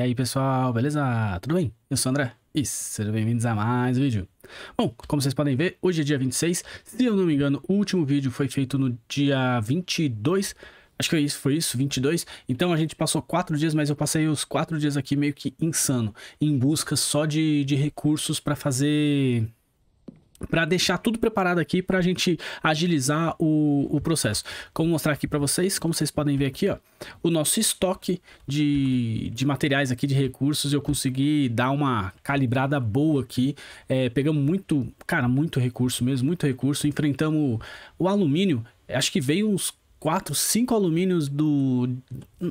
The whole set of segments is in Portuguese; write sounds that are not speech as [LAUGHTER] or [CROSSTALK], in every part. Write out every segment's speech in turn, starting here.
E aí pessoal, beleza? Tudo bem? Eu sou o André e sejam bem-vindos a mais um vídeo. Bom, como vocês podem ver, hoje é dia 26, se eu não me engano, o último vídeo foi feito no dia 22, acho que foi isso, foi isso, 22, então a gente passou quatro dias, mas eu passei os quatro dias aqui meio que insano, em busca só de, de recursos para fazer para deixar tudo preparado aqui para a gente agilizar o, o processo. Como mostrar aqui para vocês, como vocês podem ver aqui, ó, o nosso estoque de, de materiais aqui, de recursos, eu consegui dar uma calibrada boa aqui. É, pegamos muito, cara, muito recurso mesmo, muito recurso. Enfrentamos o alumínio, acho que veio uns quatro, cinco alumínios do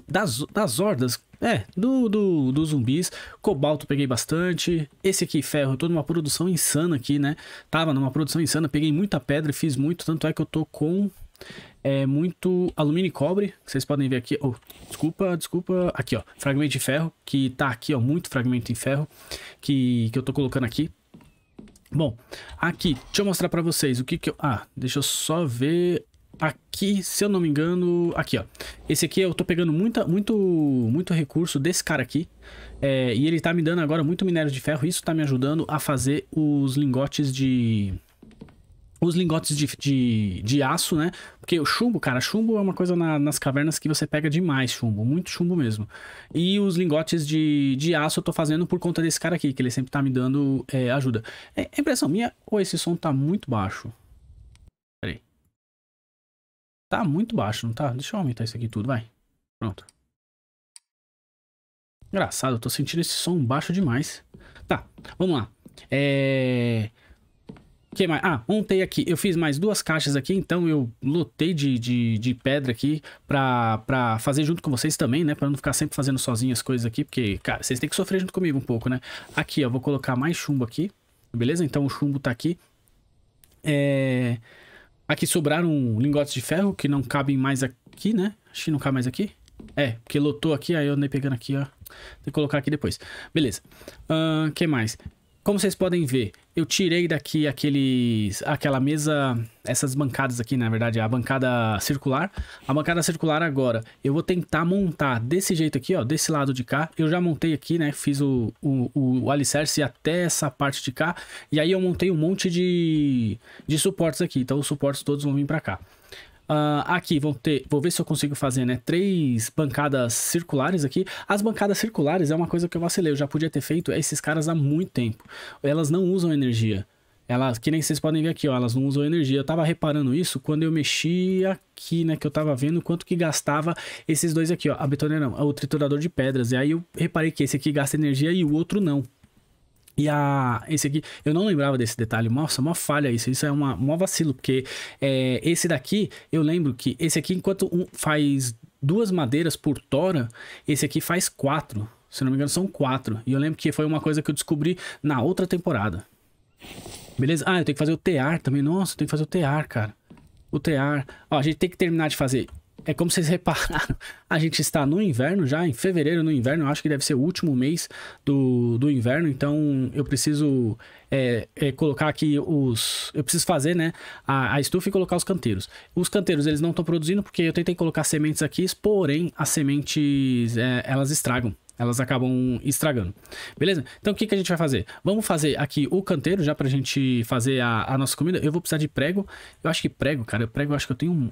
das, das hordas. É, do, do, dos zumbis. Cobalto peguei bastante. Esse aqui, ferro, eu tô numa produção insana aqui, né? Tava numa produção insana, peguei muita pedra, fiz muito. Tanto é que eu tô com é, muito alumínio e cobre. Vocês podem ver aqui. Oh, desculpa, desculpa. Aqui, ó. Fragmento de ferro, que tá aqui, ó. Muito fragmento em ferro que, que eu tô colocando aqui. Bom, aqui, deixa eu mostrar para vocês o que que eu... Ah, deixa eu só ver aqui, se eu não me engano, aqui ó, esse aqui eu tô pegando muita, muito, muito recurso desse cara aqui, é, e ele tá me dando agora muito minério de ferro, isso tá me ajudando a fazer os lingotes de... Os lingotes de, de, de aço, né? Porque o chumbo, cara, chumbo é uma coisa na, nas cavernas que você pega demais chumbo, muito chumbo mesmo. E os lingotes de, de aço eu tô fazendo por conta desse cara aqui, que ele sempre tá me dando é, ajuda. É, é impressão minha ou esse som tá muito baixo? Tá muito baixo, não tá? Deixa eu aumentar isso aqui tudo, vai. Pronto. Engraçado, eu tô sentindo esse som baixo demais. Tá, vamos lá. É... O que mais? Ah, ontem aqui. Eu fiz mais duas caixas aqui, então eu lotei de, de, de pedra aqui pra, pra fazer junto com vocês também, né? Pra não ficar sempre fazendo sozinho as coisas aqui, porque, cara, vocês têm que sofrer junto comigo um pouco, né? Aqui, ó, vou colocar mais chumbo aqui, beleza? Então o chumbo tá aqui. É... Aqui sobraram lingotes de ferro que não cabem mais aqui, né? Acho que não cabe mais aqui. É, porque lotou aqui, aí eu andei pegando aqui, ó. Tem que colocar aqui depois. Beleza. O uh, que mais? Como vocês podem ver, eu tirei daqui aqueles, aquela mesa, essas bancadas aqui, na verdade, a bancada circular. A bancada circular agora, eu vou tentar montar desse jeito aqui, ó, desse lado de cá. Eu já montei aqui, né, fiz o, o, o alicerce até essa parte de cá. E aí eu montei um monte de, de suportes aqui, então os suportes todos vão vir pra cá. Uh, aqui vão ter, vou ver se eu consigo fazer, né? Três bancadas circulares aqui. As bancadas circulares é uma coisa que eu vacilei, eu já podia ter feito esses caras há muito tempo. Elas não usam energia. Elas, que nem vocês podem ver aqui, ó, elas não usam energia. Eu tava reparando isso quando eu mexi aqui, né, que eu tava vendo quanto que gastava esses dois aqui, ó, a betoneira não, é o triturador de pedras. E aí eu reparei que esse aqui gasta energia e o outro não. E a, esse aqui, eu não lembrava desse detalhe, nossa, uma falha isso, isso é uma, uma vacilo, porque é, esse daqui, eu lembro que esse aqui, enquanto um, faz duas madeiras por tora, esse aqui faz quatro, se não me engano são quatro, e eu lembro que foi uma coisa que eu descobri na outra temporada. Beleza? Ah, eu tenho que fazer o tear também, nossa, eu tenho que fazer o tear, cara. O tear, ó, a gente tem que terminar de fazer é como vocês repararam, [LAUGHS] a gente está no inverno já, em fevereiro no inverno, acho que deve ser o último mês do, do inverno, então eu preciso é, é, colocar aqui os... Eu preciso fazer, né, a, a estufa e colocar os canteiros. Os canteiros, eles não estão produzindo porque eu tentei colocar sementes aqui, porém as sementes, é, elas estragam elas acabam estragando. Beleza? Então o que, que a gente vai fazer? Vamos fazer aqui o canteiro já pra gente fazer a, a, nossa comida. Eu vou precisar de prego. Eu acho que prego, cara, prego eu acho que eu tenho um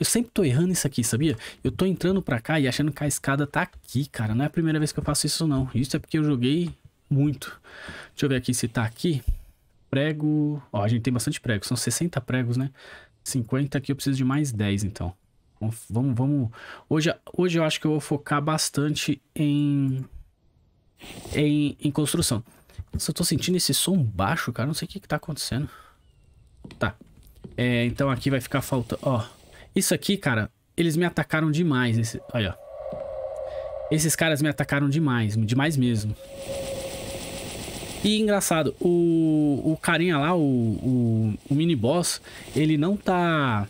eu sempre tô errando isso aqui, sabia? Eu tô entrando pra cá e achando que a escada tá aqui, cara. Não é a primeira vez que eu faço isso, não. Isso é porque eu joguei muito. Deixa eu ver aqui se tá aqui. Prego... Ó, a gente tem bastante prego. São 60 pregos, né? 50 aqui eu preciso de mais 10, então. Vamos, vamos... Hoje, hoje eu acho que eu vou focar bastante em... Em, em construção. Nossa, eu tô sentindo esse som baixo, cara. Não sei o que que tá acontecendo. Tá. É, então aqui vai ficar faltando... Ó... Isso aqui, cara, eles me atacaram demais. Esse... Olha, Esses caras me atacaram demais, demais mesmo. E engraçado, o, o carinha lá, o, o, o mini-boss, ele não tá...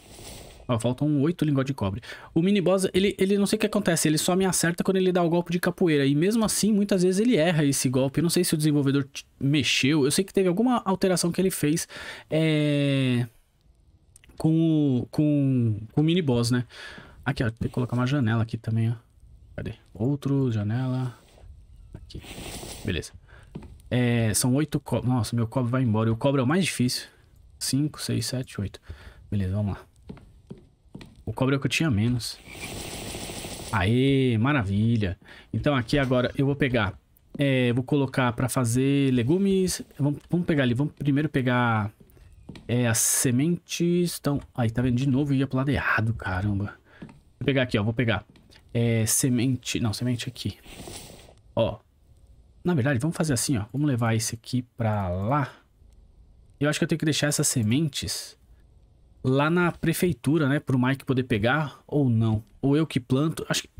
Ó, faltam oito lingotes de cobre. O mini-boss, ele, ele não sei o que acontece, ele só me acerta quando ele dá o golpe de capoeira. E mesmo assim, muitas vezes ele erra esse golpe. Eu não sei se o desenvolvedor mexeu, eu sei que teve alguma alteração que ele fez. É com, com, com o mini boss, né? Aqui, ó, tem que colocar uma janela aqui também, ó. Cadê? Outro, janela. Aqui. Beleza. É, são oito cobras. Nossa, meu cobre vai embora. E o cobre é o mais difícil. Cinco, seis, sete, oito. Beleza, vamos lá. O cobre é o que eu tinha menos. Aê, maravilha. Então aqui agora eu vou pegar... É, vou colocar para fazer legumes... Vamos, vamos pegar ali. Vamos primeiro pegar é, as sementes estão... Aí, tá vendo? De novo eu ia pro lado errado, caramba. Vou pegar aqui, ó. Vou pegar. É, semente... Não, semente aqui. Ó. Na verdade, vamos fazer assim, ó. Vamos levar esse aqui pra lá. Eu acho que eu tenho que deixar essas sementes lá na prefeitura, né? Pro Mike poder pegar ou não. Ou eu que planto. Acho que...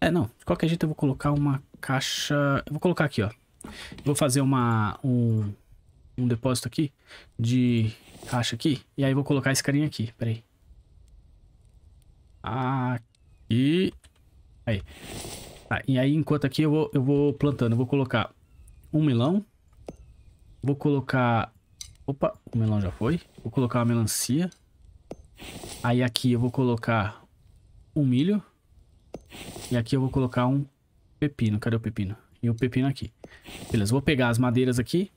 É, não. De qualquer jeito eu vou colocar uma caixa... Eu vou colocar aqui, ó. vou fazer uma... Um um depósito aqui de caixa aqui. E aí vou colocar esse carinha aqui, peraí. Aqui. Aí. Tá, e aí, enquanto aqui, eu vou, eu vou plantando. Eu vou colocar um melão. Vou colocar... Opa, o melão já foi. Vou colocar uma melancia. Aí aqui eu vou colocar um milho. E aqui eu vou colocar um pepino. Cadê o pepino? E o pepino aqui. Beleza, vou pegar as madeiras aqui.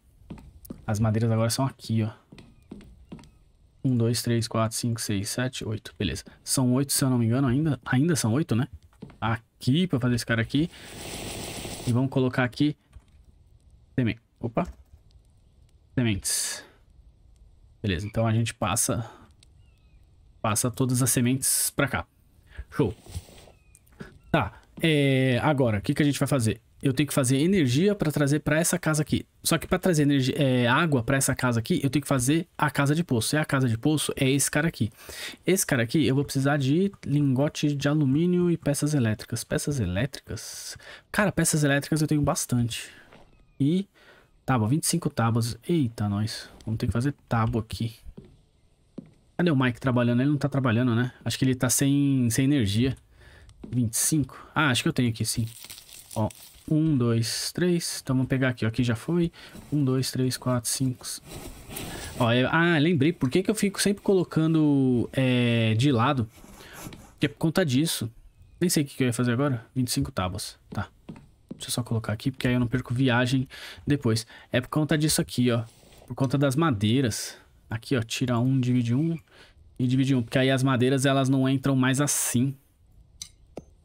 As madeiras agora são aqui, ó. 1, 2, 3, 4, 5, 6, 7, 8. Beleza. São 8, se eu não me engano, ainda, ainda são 8, né? Aqui, pra fazer esse cara aqui. E vamos colocar aqui... sementes. Opa. Sementes. Beleza, então a gente passa... Passa todas as sementes pra cá. Show. Tá. É, agora, o que, que a gente vai fazer? eu tenho que fazer energia para trazer para essa casa aqui. Só que para trazer energia, é, água para essa casa aqui, eu tenho que fazer a casa de poço. E a casa de poço é esse cara aqui. Esse cara aqui, eu vou precisar de lingote de alumínio e peças elétricas. Peças elétricas? Cara, peças elétricas eu tenho bastante. E tábua, 25 tábuas. Eita, nós. Vamos ter que fazer tábua aqui. Cadê o Mike trabalhando? Ele não tá trabalhando, né? Acho que ele tá sem, sem energia. 25? Ah, acho que eu tenho aqui, sim. Ó, um, dois, três. Então vamos pegar aqui, ó. Aqui já foi. Um, dois, três, quatro, cinco. Ó, eu, é, ah, lembrei. Por que, que eu fico sempre colocando é, de lado? Porque é por conta disso. Nem sei o que, que eu ia fazer agora. 25 tábuas. Tá. Deixa eu só colocar aqui, porque aí eu não perco viagem depois. É por conta disso aqui, ó. Por conta das madeiras. Aqui, ó. Tira um, divide um. E divide um. Porque aí as madeiras, elas não entram mais assim.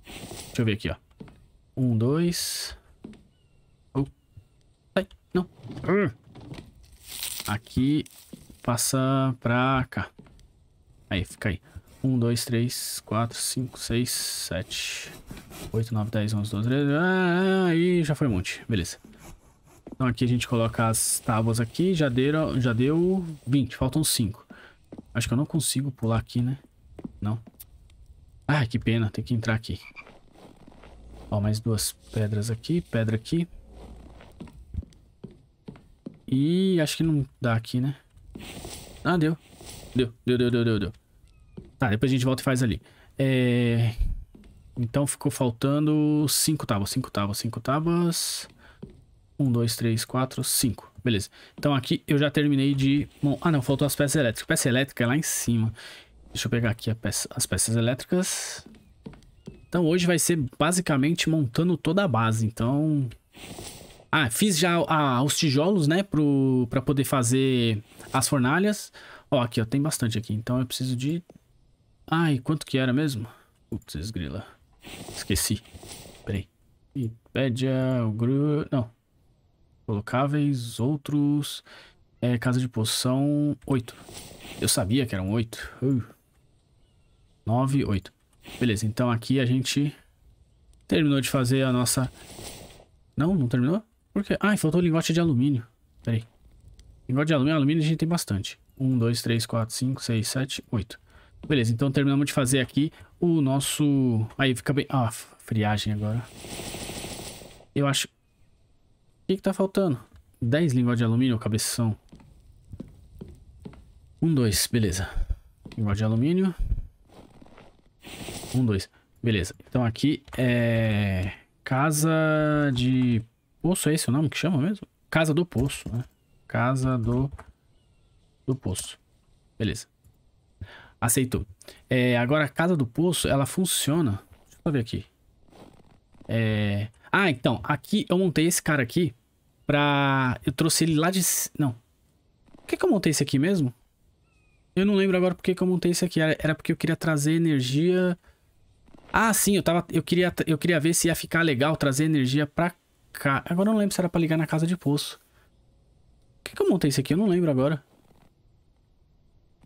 Deixa eu ver aqui, ó. Um, dois. Oh. Ai, não. Hum. Aqui passa pra cá. Aí, fica aí. 1, 2, 3, 4, 5, 6, 7, 8, 9, 10, 11, 12, 13. aí já foi um monte. Beleza. Então aqui a gente coloca as tábuas aqui. Já, deu já deu 20. Faltam 5. Acho que eu não consigo pular aqui, né? Não. Ah, que pena. Tem que entrar aqui. Ó, mais duas pedras aqui, pedra aqui. E acho que não dá aqui, né? Ah, deu. Deu, deu, deu, deu, deu, Tá, depois a gente volta e faz ali. É... Então ficou faltando cinco tábuas, cinco tábuas, cinco tábuas. Um, dois, três, quatro, cinco. Beleza. Então aqui eu já terminei de... Bom, ah não, faltou as peças elétricas. Peça elétrica é lá em cima. Deixa eu pegar aqui peça, as peças elétricas. Então hoje vai ser basicamente montando toda a base. Então. Ah, fiz já ah, os tijolos, né? Pro, pra poder fazer as fornalhas. Ó, aqui, ó, tem bastante aqui. Então eu preciso de. Ai, quanto que era mesmo? Putz, grila. Esqueci. Peraí. Impédia, gru. Não. Colocáveis, outros. É, casa de poção, 8. Eu sabia que eram 8. Uh. Nove, 9, 8. Beleza, então aqui a gente terminou de fazer a nossa... Não, não terminou? Por quê? Ah, faltou lingote de alumínio. Peraí. Lingote de alumínio, alumínio a gente tem bastante. 1, 2, 3, 4, 5, 6, 7, 8. Beleza, então terminamos de fazer aqui o nosso... Aí fica bem... Ah, friagem agora. Eu acho... O que que tá faltando? 10 lingotes de alumínio, cabeção. 1, um, 2, beleza. Lingote de alumínio. Um, dois. Beleza. Então aqui é. Casa de Poço, é esse o nome que chama mesmo? Casa do Poço, né? Casa do, do Poço. Beleza. Aceitou. É, agora, a Casa do Poço, ela funciona... Deixa eu ver aqui. É... Ah, então, aqui eu montei esse cara aqui pra... Eu trouxe ele lá de... Não. Por que, que eu montei esse aqui mesmo? Eu não lembro agora por que, que eu montei esse aqui. Era porque eu queria trazer energia ah, sim, eu, tava, eu, queria, eu queria ver se ia ficar legal trazer energia pra cá. Agora eu não lembro se era pra ligar na casa de poço. O que, que eu montei isso aqui? Eu não lembro agora.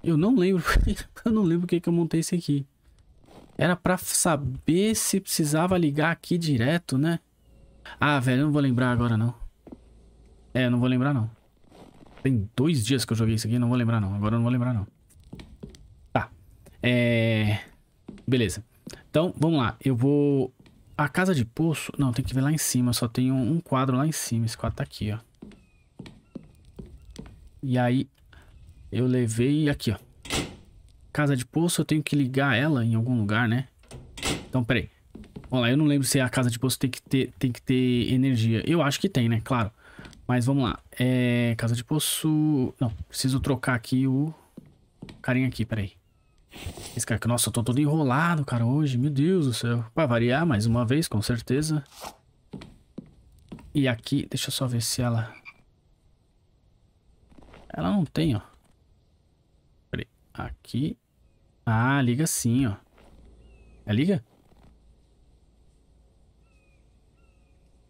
Eu não lembro. [LAUGHS] eu não lembro o que, que eu montei isso aqui. Era pra saber se precisava ligar aqui direto, né? Ah, velho, eu não vou lembrar agora, não. É, eu não vou lembrar, não. Tem dois dias que eu joguei isso aqui, não vou lembrar, não. Agora eu não vou lembrar, não. Tá. É... Beleza. Então, vamos lá. Eu vou... A casa de poço... Não, tem que ver lá em cima. Só tem um, um quadro lá em cima. Esse quadro tá aqui, ó. E aí, eu levei aqui, ó. Casa de poço, eu tenho que ligar ela em algum lugar, né? Então, peraí. Vamos lá, eu não lembro se a casa de poço tem que ter, tem que ter energia. Eu acho que tem, né? Claro. Mas vamos lá. É, casa de poço... Não, preciso trocar aqui o... Carinha aqui, peraí. Esse cara que, nossa, eu tô todo enrolado, cara, hoje. Meu Deus do céu. Vai variar mais uma vez, com certeza. E aqui, deixa eu só ver se ela... Ela não tem, ó. Peraí. Aqui. Ah, liga sim, ó. É liga?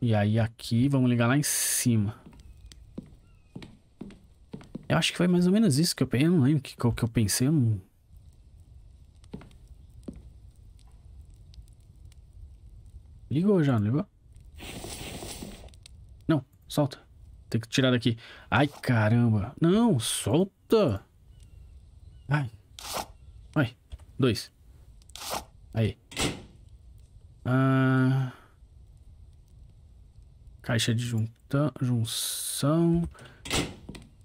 E aí aqui, vamos ligar lá em cima. Eu acho que foi mais ou menos isso que eu pensei. Eu não lembro que, que eu pensei. Eu não... Ligou já, não ligou? Não, solta. Tem que tirar daqui. Ai, caramba. Não, solta. Ai. Ai, dois. Aí. Ah... Caixa de junta... junção.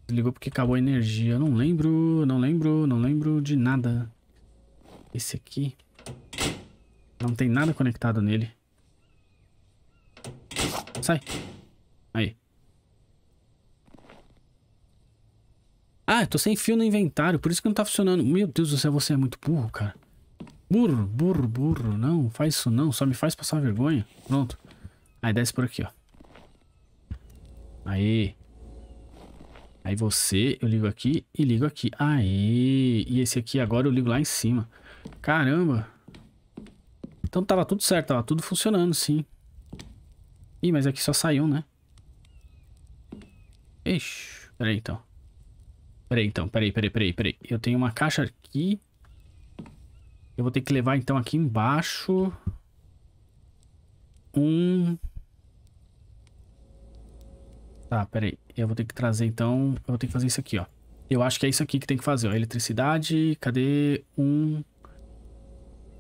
Ligou porque acabou a energia. Não lembro, não lembro, não lembro de nada. Esse aqui. Não tem nada conectado nele sai. Aí. Ah, eu tô sem fio no inventário, por isso que não tá funcionando. Meu Deus do céu, você é muito burro, cara. Burro, burro, burro. Não, faz isso não. Só me faz passar vergonha. Pronto. Aí desce por aqui, ó. Aí. Aí você, eu ligo aqui e ligo aqui. Aí. E esse aqui agora eu ligo lá em cima. Caramba. Então tava tudo certo, tava tudo funcionando, sim. Ih, mas aqui só saiu, né? Ixi, peraí então. Peraí então, peraí, peraí, peraí, peraí. Eu tenho uma caixa aqui. Eu vou ter que levar então aqui embaixo. Um... Tá, peraí. Eu vou ter que trazer então... Eu vou ter que fazer isso aqui, ó. Eu acho que é isso aqui que tem que fazer, ó. Eletricidade, cadê um...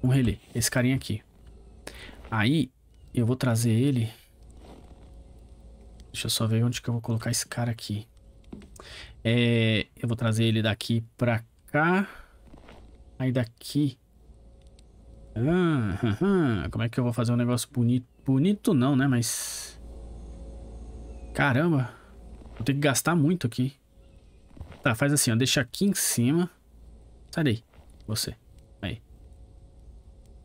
Um relé. Esse carinha aqui. Aí, eu vou trazer ele... Deixa eu só ver onde que eu vou colocar esse cara aqui. É, eu vou trazer ele daqui pra cá. Aí daqui... Ah, ah, como é que eu vou fazer um negócio bonito? Bonito não, né? Mas... Caramba. Vou ter que gastar muito aqui. Tá, faz assim, ó. Deixa aqui em cima. Sai daí. Você. Aí.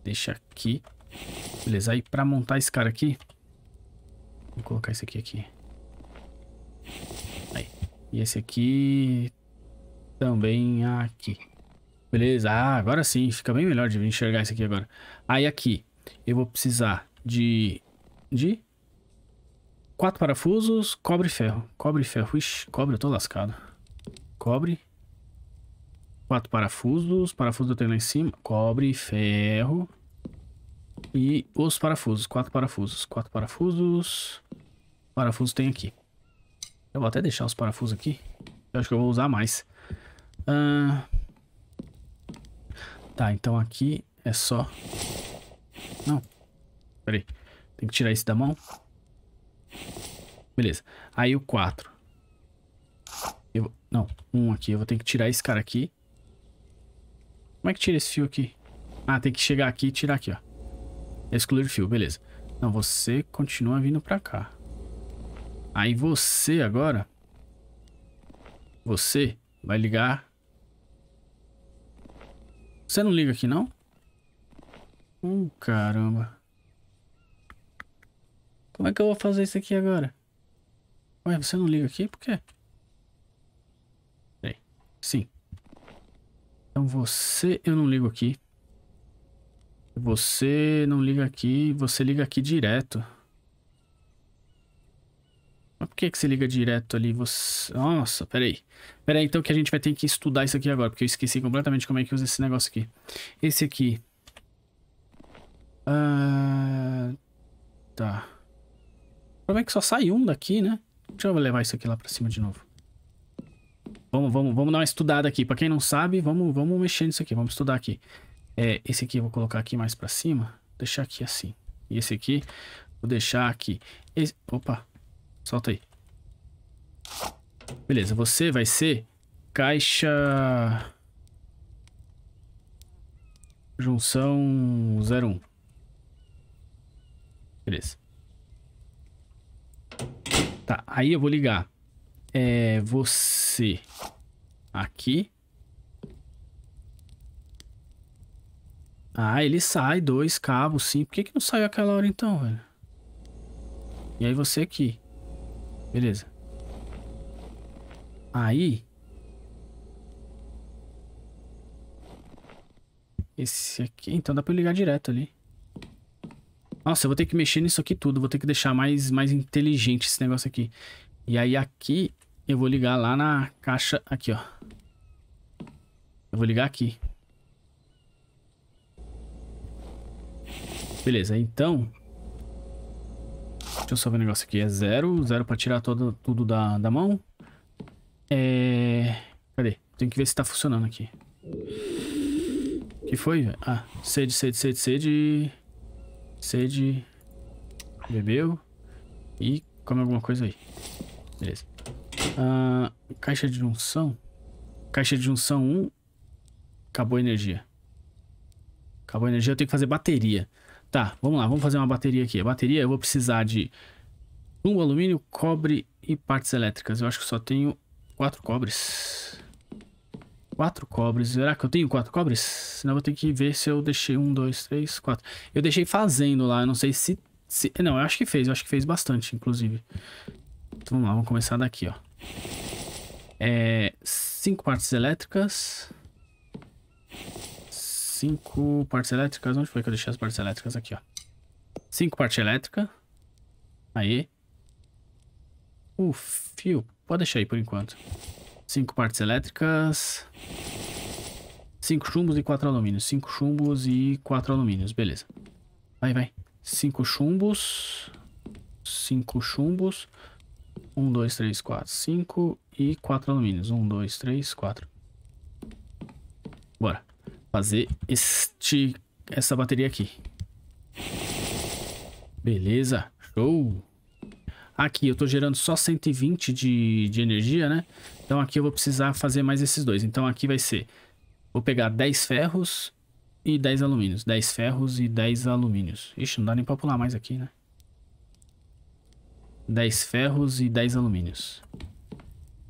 Deixa aqui. Beleza. Aí pra montar esse cara aqui... Vou colocar esse aqui aqui. E esse aqui também aqui. Beleza, ah, agora sim, fica bem melhor de enxergar isso aqui agora. Aí ah, aqui, eu vou precisar de... de... Quatro parafusos, cobre e ferro. Cobre e ferro, ixi, cobre eu tô lascado. Cobre, quatro parafusos, parafuso eu tenho lá em cima, cobre, ferro e os parafusos, quatro parafusos, quatro parafusos, parafuso tem aqui. Eu vou até deixar os parafusos aqui. Eu acho que eu vou usar mais. Ah, tá, então aqui é só... Não. Peraí. Tem que tirar esse da mão. Beleza. Aí o 4. Eu... Não, um aqui. Eu vou ter que tirar esse cara aqui. Como é que tira esse fio aqui? Ah, tem que chegar aqui e tirar aqui, ó. É excluir fio, beleza. Não, você continua vindo pra cá. Aí você agora... Você vai ligar... Você não liga aqui, não? Hum, caramba. Como é que eu vou fazer isso aqui agora? Ué, você não liga aqui? Por quê? Peraí. Sim. Então você eu não ligo aqui. Você não liga aqui, você liga aqui direto. Mas por que que se liga direto ali? Você... Nossa, peraí. Peraí, então que a gente vai ter que estudar isso aqui agora, porque eu esqueci completamente como é que usa esse negócio aqui. Esse aqui. Ah, tá. O problema é que só sai um daqui, né? Deixa eu levar isso aqui lá pra cima de novo. Vamos, vamos, vamos dar uma estudada aqui. Pra quem não sabe, vamos, vamos mexer nisso aqui. Vamos estudar aqui. É, esse aqui eu vou colocar aqui mais pra cima. Deixar aqui assim. E esse aqui, vou deixar aqui. Esse... Opa, Solta aí. Beleza, você vai ser caixa... Junção 01. Beleza. Tá, aí eu vou ligar. É você aqui. Ah, ele sai, dois cabos, sim. Por que, que não saiu aquela hora então, velho? E aí você aqui. Beleza. Aí. Esse aqui. Então dá pra eu ligar direto ali. Nossa, eu vou ter que mexer nisso aqui tudo. Vou ter que deixar mais, mais inteligente esse negócio aqui. E aí aqui eu vou ligar lá na caixa. Aqui, ó. Eu vou ligar aqui. Beleza, então Deixa eu só ver o um negócio aqui. É zero. Zero pra tirar todo, tudo da, da mão. É... Cadê? Tem que ver se tá funcionando aqui. O que foi, velho? Ah, sede, sede, sede, sede. Sede. Bebeu. E come alguma coisa aí. Beleza. Ah, caixa de junção. Caixa de junção 1. Acabou a energia. Acabou a energia, eu tenho que fazer bateria. Tá, vamos lá, vamos fazer uma bateria aqui. A bateria eu vou precisar de um alumínio, cobre e partes elétricas. Eu acho que só tenho quatro cobres. Quatro cobres. Será que eu tenho quatro cobres? Senão eu vou ter que ver se eu deixei um, dois, três, quatro. Eu deixei fazendo lá, eu não sei se... se... Não, eu acho que fez, eu acho que fez bastante, inclusive. Então vamos lá, vamos começar daqui, ó. É... Cinco partes elétricas. Cinco partes elétricas. Onde foi que eu deixei as partes elétricas? Aqui, ó. Cinco partes elétricas. Aí. O fio. Pode deixar aí por enquanto. Cinco partes elétricas. Cinco chumbos e quatro alumínios. Cinco chumbos e quatro alumínios. Beleza. Vai, vai. Cinco chumbos. Cinco chumbos. Um, dois, três, quatro, cinco. E quatro alumínios. Um, dois, três, quatro. Bora fazer este, essa bateria aqui. Beleza, show! Aqui eu tô gerando só 120 de, de energia, né? Então aqui eu vou precisar fazer mais esses dois. Então aqui vai ser... Vou pegar 10 ferros e 10 alumínios. 10 ferros e 10 alumínios. Ixi, não dá nem pra pular mais aqui, né? 10 ferros e 10 alumínios.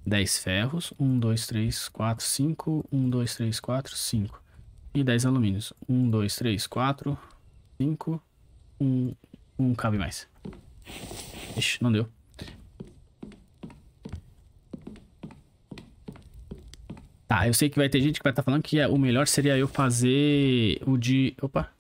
10 ferros. 1, 2, 3, 4, 5. 1, 2, 3, 4, 5 e 10 alumínios. 1, 2, 3, 4, 5. 1, 1 cabe mais. Ixi, não deu. Tá, eu sei que vai ter gente que vai estar tá falando que é, o melhor seria eu fazer o de... Opa!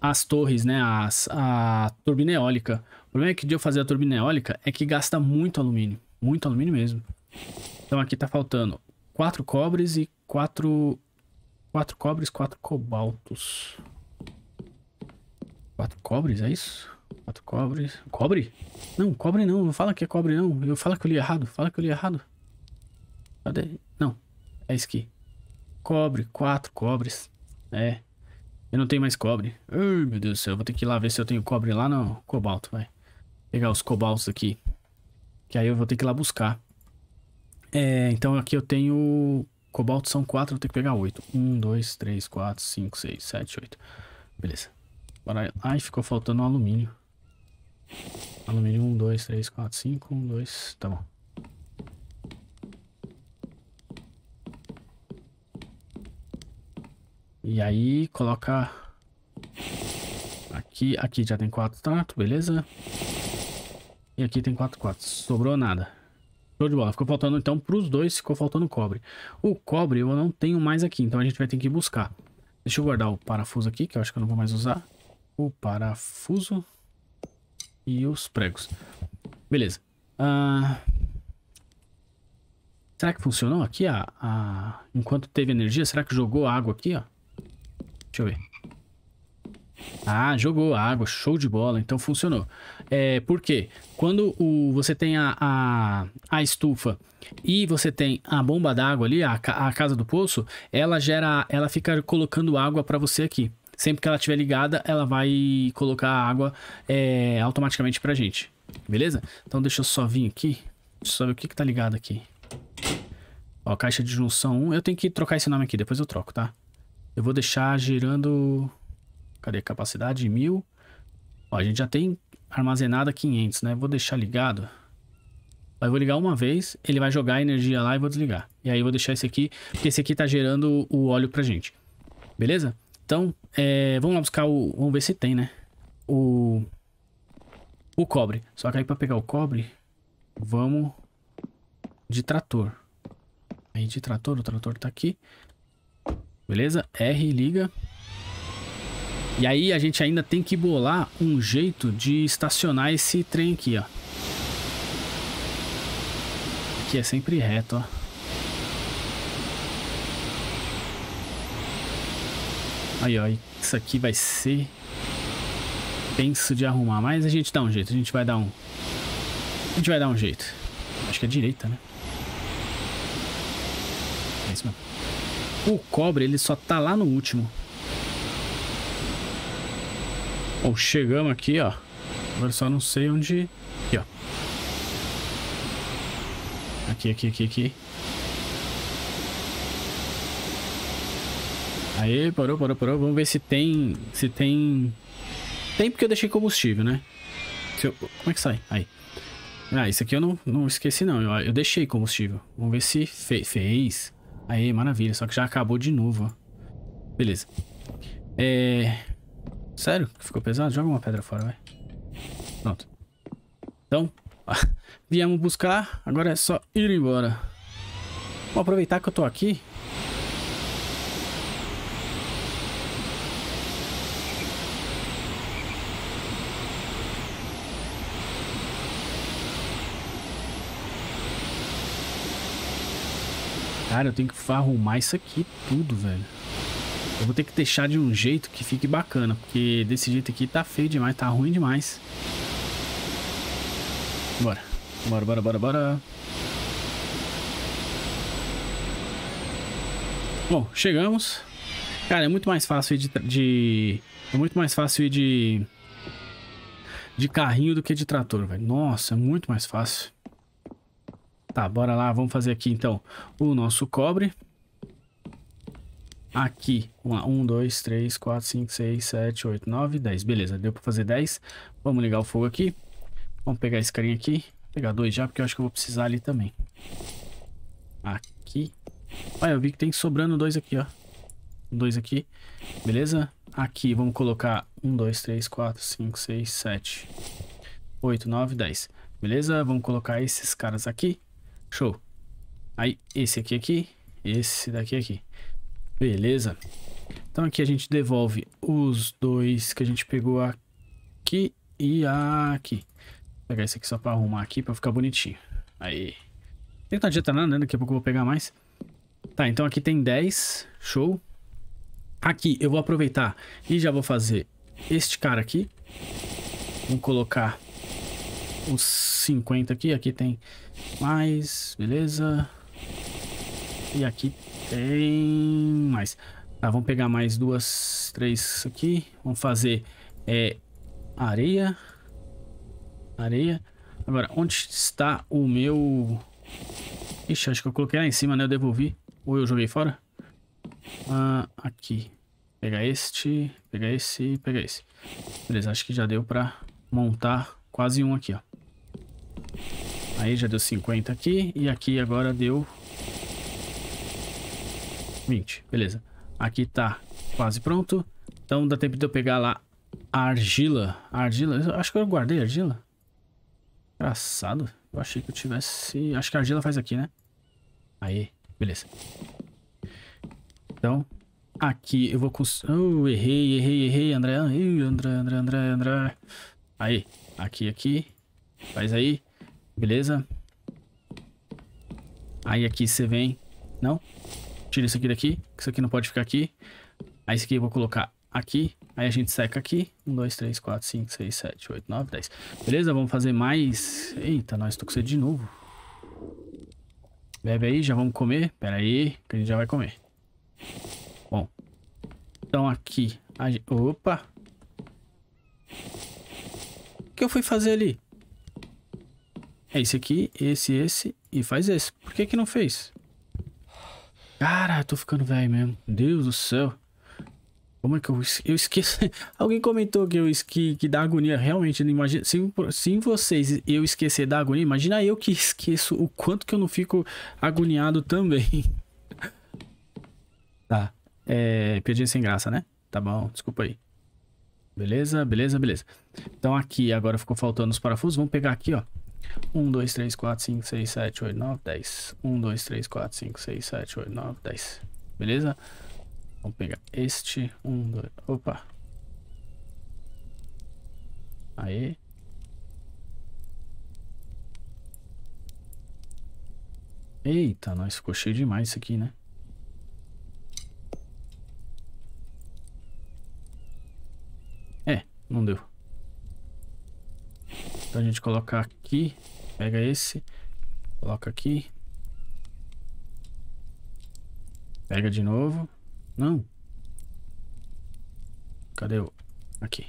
As torres, né? As, a turbina eólica. O problema é que de eu fazer a turbina eólica é que gasta muito alumínio. Muito alumínio mesmo. Então aqui tá faltando quatro cobres e quatro Quatro cobres, quatro cobaltos. Quatro cobres, é isso? Quatro cobres. Cobre? Não, cobre não. Não fala que é cobre, não. Eu fala que eu li errado. Fala que eu li errado. Cadê? Não. É isso aqui. Cobre, quatro cobres. É. Eu não tenho mais cobre. Ai, meu Deus do céu. Eu vou ter que ir lá ver se eu tenho cobre lá no cobalto, vai. Pegar os cobaltos aqui. Que aí eu vou ter que ir lá buscar. É, então aqui eu tenho Cobalto são 4, eu tenho que pegar 8. 1, 2, 3, 4, 5, 6, 7, 8. Beleza. Bora. Ai, ficou faltando um alumínio. Alumínio 1, 2, 3, 4, 5, 1, 2. Tá bom. E aí, coloca... Aqui, aqui já tem 4 trato, beleza? E aqui tem 4, 4. Sobrou nada. Show de bola. Ficou faltando, então, para os dois, ficou faltando cobre. O cobre eu não tenho mais aqui, então a gente vai ter que buscar. Deixa eu guardar o parafuso aqui, que eu acho que eu não vou mais usar. O parafuso e os pregos. Beleza. Ah, será que funcionou aqui? A, ah, a, ah, enquanto teve energia, será que jogou água aqui? Ó? Deixa eu ver. Ah, jogou água, show de bola, então funcionou. É, por quê? Quando o, você tem a, a, a estufa e você tem a bomba d'água ali, a, a casa do poço, ela gera, ela fica colocando água para você aqui. Sempre que ela estiver ligada, ela vai colocar água é, automaticamente pra gente. Beleza? Então deixa eu só vir aqui. Deixa eu só ver o que, que tá ligado aqui. Ó, caixa de junção 1. Eu tenho que trocar esse nome aqui, depois eu troco, tá? Eu vou deixar girando Cadê a capacidade? 1000. Ó, a gente já tem armazenada 500, né? Vou deixar ligado. Aí eu vou ligar uma vez, ele vai jogar a energia lá e vou desligar. E aí eu vou deixar esse aqui, porque esse aqui tá gerando o óleo pra gente. Beleza? Então, é, vamos lá buscar o... Vamos ver se tem, né? O... O cobre. Só que aí pra pegar o cobre, vamos de trator. Aí de trator, o trator tá aqui. Beleza? R, liga. E aí a gente ainda tem que bolar um jeito de estacionar esse trem aqui, ó. Aqui é sempre reto, ó. Aí, ó, isso aqui vai ser tenso de arrumar, mas a gente dá um jeito, a gente vai dar um... A gente vai dar um jeito. Acho que é direita, né? É isso mesmo. O cobre, ele só tá lá no último. Bom, chegamos aqui, ó. Agora só não sei onde... Aqui, ó. Aqui, aqui, aqui, aqui. Aí, parou, parou, parou. Vamos ver se tem... Se tem... Tem porque eu deixei combustível, né? Eu... Como é que sai? Aí. Ah, isso aqui eu não, não esqueci, não. Eu, eu deixei combustível. Vamos ver se fe fez. Aí, maravilha. Só que já acabou de novo, ó. Beleza. É... Sério? Ficou pesado? Joga uma pedra fora, vai. Pronto. Então, [LAUGHS] viemos buscar. Agora é só ir embora. Vou aproveitar que eu tô aqui. Cara, eu tenho que arrumar isso aqui tudo, velho. Eu vou ter que deixar de um jeito que fique bacana, porque desse jeito aqui tá feio demais, tá ruim demais. Bora. Bora, bora, bora, bora. Bom, chegamos. Cara, é muito mais fácil ir de, de... É muito mais fácil ir de... De carrinho do que de trator, velho. Nossa, é muito mais fácil. Tá, bora lá. Vamos fazer aqui, então, o nosso cobre aqui. 1, 2, 3, 4, 5, 6, 7, 8, 9, 10. Beleza, deu para fazer 10. Vamos ligar o fogo aqui. Vamos pegar esse carinha aqui. Vou pegar dois já, porque eu acho que eu vou precisar ali também. Aqui. Olha, eu vi que tem sobrando dois aqui, ó. Dois aqui. Beleza? Aqui, vamos colocar 1, 2, 3, 4, 5, 6, 7, 8, 9, 10. Beleza? Vamos colocar esses caras aqui. Show. Aí, esse aqui aqui. Esse daqui aqui. Beleza. Então aqui a gente devolve os dois que a gente pegou aqui e aqui. Vou pegar esse aqui só para arrumar aqui, para ficar bonitinho. Aí. Não adianta nada, né? Daqui a pouco eu vou pegar mais. Tá, então aqui tem 10. Show. Aqui eu vou aproveitar e já vou fazer este cara aqui. Vou colocar os 50 aqui. Aqui tem mais, beleza. E aqui tem mais. Tá, vamos pegar mais duas, três aqui. Vamos fazer é, areia. Areia. Agora, onde está o meu... Ixi, acho que eu coloquei lá em cima, né? Eu devolvi. Ou eu joguei fora? Ah, aqui. Pegar este, pegar esse pegar esse. Beleza, acho que já deu pra montar quase um aqui, ó. Aí já deu 50 aqui. E aqui agora deu 20, beleza. Aqui tá quase pronto. Então dá tempo de eu pegar lá a argila. A argila, eu acho que eu guardei a argila. Engraçado. Eu achei que eu tivesse... Acho que a argila faz aqui, né? Aí, beleza. Então, aqui eu vou... Cons... Oh, errei, errei, errei, André. André, André, André, André. Aí, aqui, aqui. Faz aí. Beleza. Aí aqui você vem... Não? Tira isso aqui daqui, que isso aqui não pode ficar aqui. Aí isso aqui eu vou colocar aqui. Aí a gente seca aqui. 1, 2, 3, 4, 5, 6, 7, 8, 9, 10. Beleza? Vamos fazer mais... Eita, nós tô com sede de novo. Bebe aí, já vamos comer. Pera aí, que a gente já vai comer. Bom. Então aqui... A... gente... Opa! O que eu fui fazer ali? É esse aqui, esse, esse e faz esse. Por que que não fez? Cara, tô ficando velho mesmo. Deus do céu. Como é que eu, eu esqueço? [LAUGHS] Alguém comentou que eu esque, que dá agonia. Realmente, imagina. Se, se vocês eu esquecer da agonia, imagina eu que esqueço o quanto que eu não fico agoniado também. [LAUGHS] tá. É, perdi sem graça, né? Tá bom, desculpa aí. Beleza, beleza, beleza. Então aqui agora ficou faltando os parafusos. Vamos pegar aqui, ó. 1, 2, 3, 4, 5, 6, 7, 8, 9, 10. 1, 2, 3, 4, 5, 6, 7, 8, 9, 10. Beleza? Vamos pegar este. 1, 2, opa. Aí. Eita, nós ficou cheio demais isso aqui, né? É, não deu. Então a gente coloca aqui, pega esse, coloca aqui. Pega de novo. Não. Cadê o... Aqui.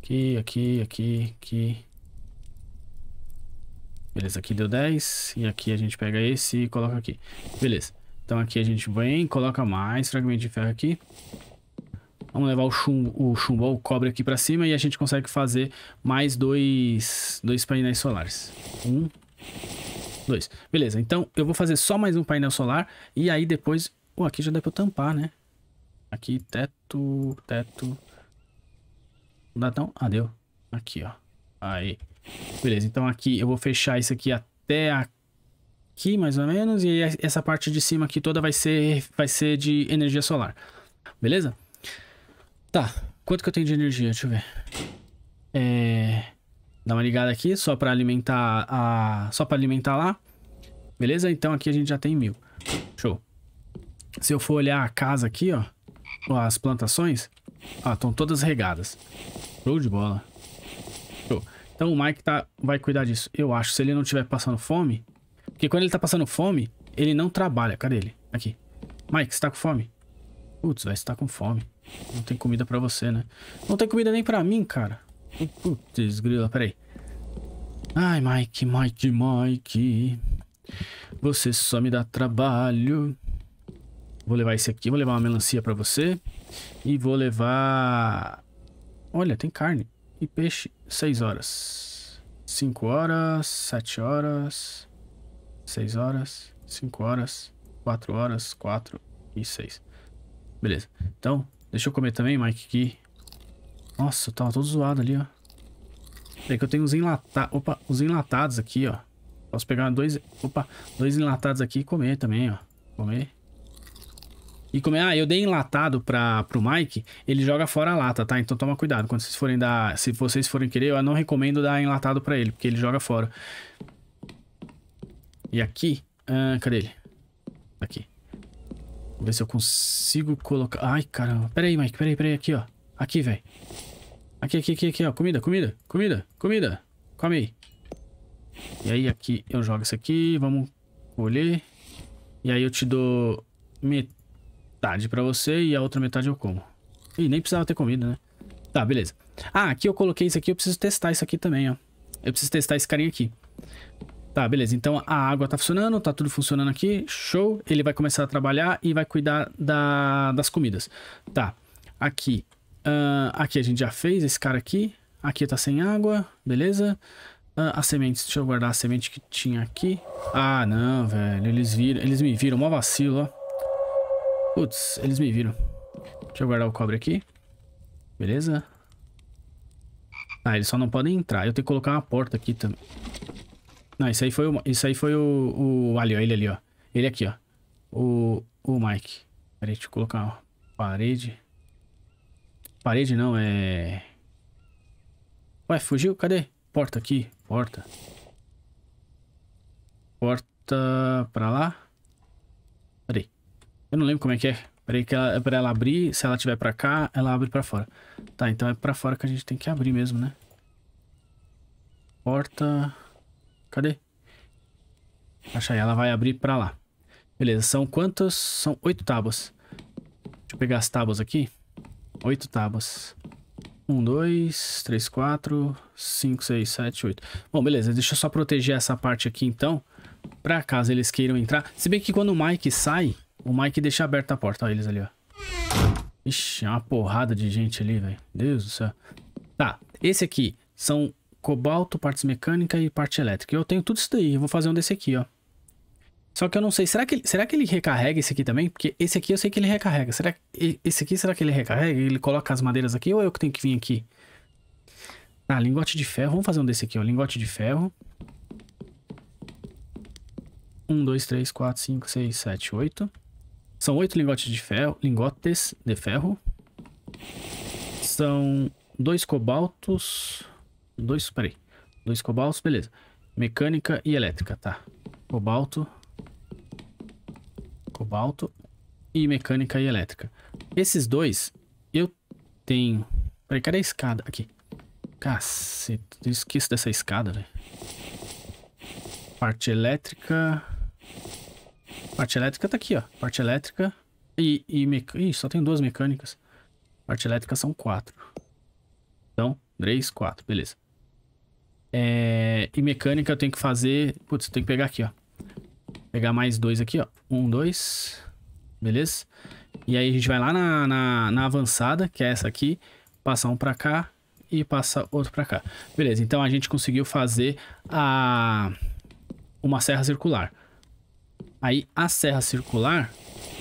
Aqui, aqui, aqui, aqui. Beleza, aqui deu 10. E aqui a gente pega esse e coloca aqui. Beleza. Então aqui a gente vem, coloca mais fragmento de ferro aqui. Vamos levar o chumbo, o chumbo ou o cobre aqui para cima e a gente consegue fazer mais dois, dois painéis solares. Um, dois. Beleza, então eu vou fazer só mais um painel solar e aí depois... Pô, aqui já dá para tampar, né? Aqui, teto, teto... Não dá tão... Ah, deu. Aqui, ó. Aí. Beleza, então aqui eu vou fechar isso aqui até aqui, mais ou menos. E essa parte de cima aqui toda vai ser, vai ser de energia solar. Beleza? Tá, quanto que eu tenho de energia? Deixa eu ver. É... Dá uma ligada aqui, só pra alimentar a... Só pra alimentar lá. Beleza? Então aqui a gente já tem mil. Show. Se eu for olhar a casa aqui, ó. As plantações. Ah, estão todas regadas. Show de bola. Show. Então o Mike tá, vai cuidar disso. Eu acho, se ele não estiver passando fome... Porque quando ele tá passando fome, ele não trabalha. Cadê ele? Aqui. Mike, você tá com fome? Putz, velho, você tá com fome. Não tem comida pra você, né? Não tem comida nem pra mim, cara. Putz, grila, peraí. Ai, Mike, Mike, Mike. Você só me dá trabalho. Vou levar esse aqui, vou levar uma melancia pra você. E vou levar... Olha, tem carne e peixe. 6 horas. 5 horas, 7 horas, 6 horas, 5 horas, 4 horas, 4 e 6. Beleza. Então, Deixa eu comer também, Mike, aqui. Nossa, tava tá todo zoado ali, ó. Peraí é que eu tenho uns enlatados... Opa, os enlatados aqui, ó. Posso pegar dois... Opa, dois enlatados aqui e comer também, ó. Comer. E comer... Ah, eu dei enlatado pra, pro Mike, ele joga fora a lata, tá? Então toma cuidado. Quando vocês forem dar... Se vocês forem querer, eu não recomendo dar enlatado pra ele, porque ele joga fora. E aqui... Ah, cadê ele? Aqui. Vamos ver se eu consigo colocar... Ai, caramba. Pera aí, Mike. Pera aí, pera aí. Aqui, ó. Aqui, velho. Aqui, aqui, aqui, aqui, ó. Comida, comida, comida, comida. Come aí. E aí, aqui, eu jogo isso aqui. Vamos colher. E aí eu te dou metade pra você e a outra metade eu como. Ih, nem precisava ter comida, né? Tá, beleza. Ah, aqui eu coloquei isso aqui. Eu preciso testar isso aqui também, ó. Eu preciso testar esse carinha aqui. Tá, beleza. Então a água tá funcionando, tá tudo funcionando aqui. Show. Ele vai começar a trabalhar e vai cuidar da, das comidas. Tá. Aqui. Uh, aqui a gente já fez esse cara aqui. Aqui tá sem água. Beleza. Uh, as sementes. Deixa eu guardar a semente que tinha aqui. Ah, não, velho. Eles viram. Eles me viram. Mó vacilo, ó. Putz, eles me viram. Deixa eu guardar o cobre aqui. Beleza. Ah, eles só não podem entrar. Eu tenho que colocar uma porta aqui também. Não, isso aí foi o, isso aí foi o, o... Ali, ó, ele ali, ó. Ele aqui, ó. O, o Mike. Peraí, deixa eu colocar ó. parede. Parede não, é... Ué, fugiu? Cadê? Porta aqui. Porta. Porta pra lá. Peraí. Eu não lembro como é que é. Peraí que ela, pra ela abrir, se ela tiver pra cá, ela abre pra fora. Tá, então é pra fora que a gente tem que abrir mesmo, né? Porta... Cadê? aí? ela vai abrir pra lá. Beleza, são quantos? São oito tábuas. Deixa eu pegar as tábuas aqui. Oito tábuas. Um, dois, três, quatro, cinco, seis, sete, oito. Bom, beleza, deixa eu só proteger essa parte aqui então. Pra caso eles queiram entrar. Se bem que quando o Mike sai, o Mike deixa aberta a porta. Olha eles ali, ó. Ixi, é uma porrada de gente ali, velho. Deus do céu. Tá, esse aqui são cobalto, partes mecânicas e parte elétrica. Eu tenho tudo isso daí, eu vou fazer um desse aqui, ó. Só que eu não sei, será que, ele, será que ele recarrega esse aqui também? Porque esse aqui eu sei que ele recarrega. Será que, esse aqui, será que ele recarrega? Ele coloca as madeiras aqui ou eu que tenho que vir aqui? Ah, lingote de ferro. Vamos fazer um desse aqui, ó. Lingote de ferro. 1, 2, 3, 4, 5, 6, 7, 8. São 8 lingotes de ferro, lingotes de ferro. São dois cobaltos. Dois, peraí. Dois cobaltos, beleza. Mecânica e elétrica, tá. Cobalto. Cobalto. E mecânica e elétrica. Esses dois, eu tenho... Peraí, cadê a escada? Aqui. Caceta, eu esqueço dessa escada, velho. Né? Parte elétrica... Parte elétrica tá aqui, ó. Parte elétrica e... e mec... Ih, só tem duas mecânicas. Parte elétrica são quatro. Então, três, quatro, beleza. É, e mecânica eu tenho que fazer... Putz, eu tenho que pegar aqui, ó. Pegar mais dois aqui, ó. Um, dois. Beleza? E aí a gente vai lá na, na, na avançada, que é essa aqui. Passar um pra cá e passa outro pra cá. Beleza, então a gente conseguiu fazer a... Uma serra circular. Aí a serra circular,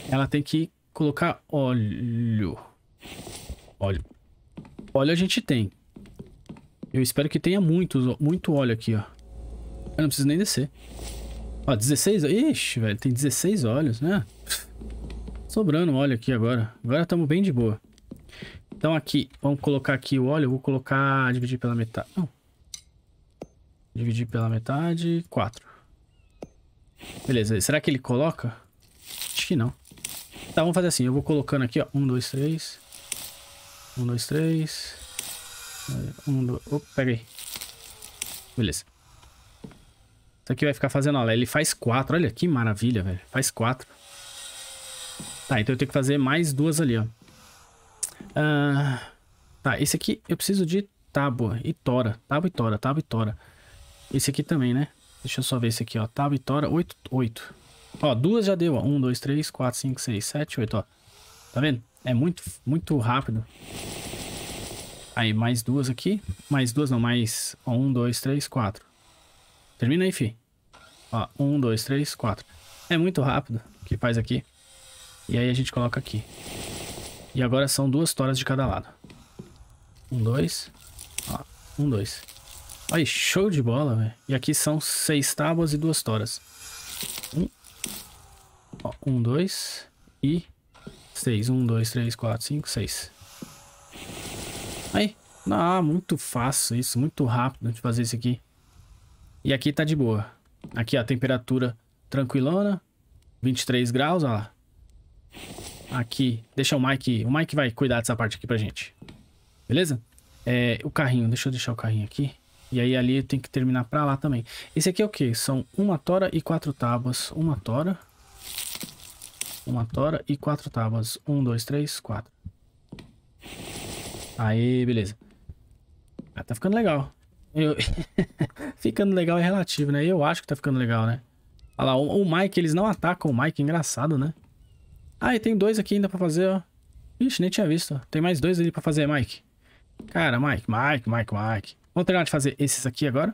ela tem que colocar óleo. Óleo. Óleo a gente tem. Eu espero que tenha muito, muito óleo aqui, ó. Eu não preciso nem descer. Ó, 16... Ixi, velho, tem 16 óleos, né? Sobrando óleo aqui agora. Agora estamos bem de boa. Então aqui, vamos colocar aqui o óleo. Eu vou colocar... Dividir pela metade. Não. Dividir pela metade... 4. Beleza. Será que ele coloca? Acho que não. Tá, vamos fazer assim. Eu vou colocando aqui, ó. 1, 2, 3. 1, 2, 3. Um, dois... Opa, peguei. Beleza. Isso aqui vai ficar fazendo, olha, ele faz quatro. Olha que maravilha, velho. Faz quatro. Tá, então eu tenho que fazer mais duas ali, ó. Ah, tá, esse aqui eu preciso de tábua e tora. Tábua e tora, tábua e tora. Esse aqui também, né? Deixa eu só ver esse aqui, ó. Tábua e tora, oito, oito. Ó, duas já deu, ó. Um, dois, três, quatro, cinco, seis, sete, oito, ó. Tá vendo? É muito, muito rápido. Aí, mais duas aqui. Mais duas não, mais... Ó, um, dois, três, quatro. Termina aí, fi. Ó, um, dois, três, quatro. É muito rápido que faz aqui. E aí a gente coloca aqui. E agora são duas toras de cada lado. Um, dois. Ó, um, dois. Aí, show de bola, velho. E aqui são seis tábuas e duas toras. Um. Ó, um, dois. E seis. Um, dois, três, quatro, cinco, seis. Aí. Ah, muito fácil isso. Muito rápido de fazer isso aqui. E aqui tá de boa. Aqui, a temperatura tranquilona. 23 graus, ó lá. Aqui, deixa o Mike... O Mike vai cuidar dessa parte aqui pra gente. Beleza? É, o carrinho, deixa eu deixar o carrinho aqui. E aí ali tem que terminar pra lá também. Esse aqui é o quê? São uma tora e quatro tábuas. Uma tora. Uma tora e quatro tábuas. Um, dois, três, quatro. Aí, beleza. Ah, tá ficando legal. Eu... [LAUGHS] ficando legal é relativo, né? Eu acho que tá ficando legal, né? Olha lá, o, o Mike, eles não atacam o Mike, engraçado, né? Ah, e tem dois aqui ainda pra fazer, ó. Ixi, nem tinha visto. Tem mais dois ali pra fazer, Mike. Cara, Mike, Mike, Mike, Mike. Vamos terminar de fazer esses aqui agora.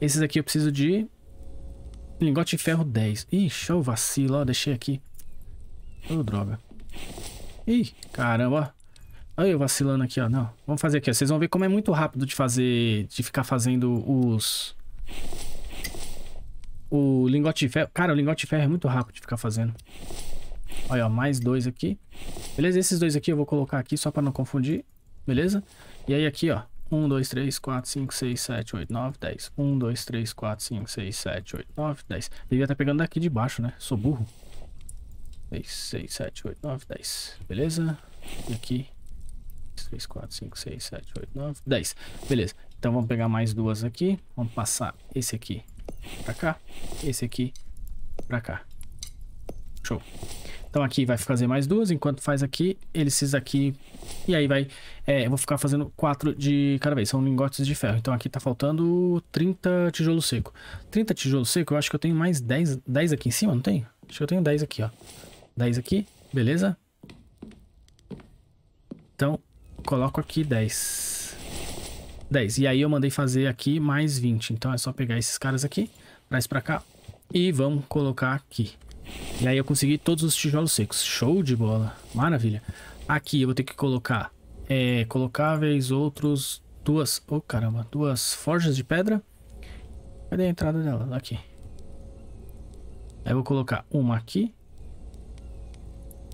Esses aqui eu preciso de... Lingote de ferro 10. Ixi, eu vacilo, ó. Deixei aqui. Ô, oh, droga. Ih, caramba, Olha eu vacilando aqui, ó. Não, vamos fazer aqui. Ó. Vocês vão ver como é muito rápido de fazer... De ficar fazendo os... O lingote de ferro. Cara, o lingote de ferro é muito rápido de ficar fazendo. Olha, ó, mais dois aqui. Beleza? Esses dois aqui eu vou colocar aqui só pra não confundir. Beleza? E aí aqui, ó. 1, 2, 3, 4, 5, 6, 7, 8, 9, 10. 1, 2, 3, 4, 5, 6, 7, 8, 9, 10. Devia estar tá pegando daqui de baixo, né? Sou burro. 6, 6, 7, 8, 9, 10. Beleza? E aqui, 3, 4, 5, 6, 7, 8, 9, 10. Beleza. Então vamos pegar mais duas aqui. Vamos passar esse aqui pra cá. Esse aqui pra cá. Show. Então aqui vai fazer mais duas, enquanto faz aqui, esses aqui... E aí vai... É, eu vou ficar fazendo quatro de cada vez, são lingotes de ferro. Então aqui tá faltando 30 tijolo seco. 30 tijolo seco, eu acho que eu tenho mais 10, 10 aqui em cima, não tem? Acho que eu tenho 10 aqui, ó. 10 aqui, beleza? Então, coloco aqui 10. 10. E aí eu mandei fazer aqui mais 20. Então é só pegar esses caras aqui, traz pra cá e vamos colocar aqui. E aí eu consegui todos os tijolos secos. Show de bola. Maravilha. Aqui eu vou ter que colocar é, colocáveis, outros... Duas... Oh, caramba. Duas forjas de pedra. Cadê a entrada dela? Aqui. Aí eu vou colocar uma aqui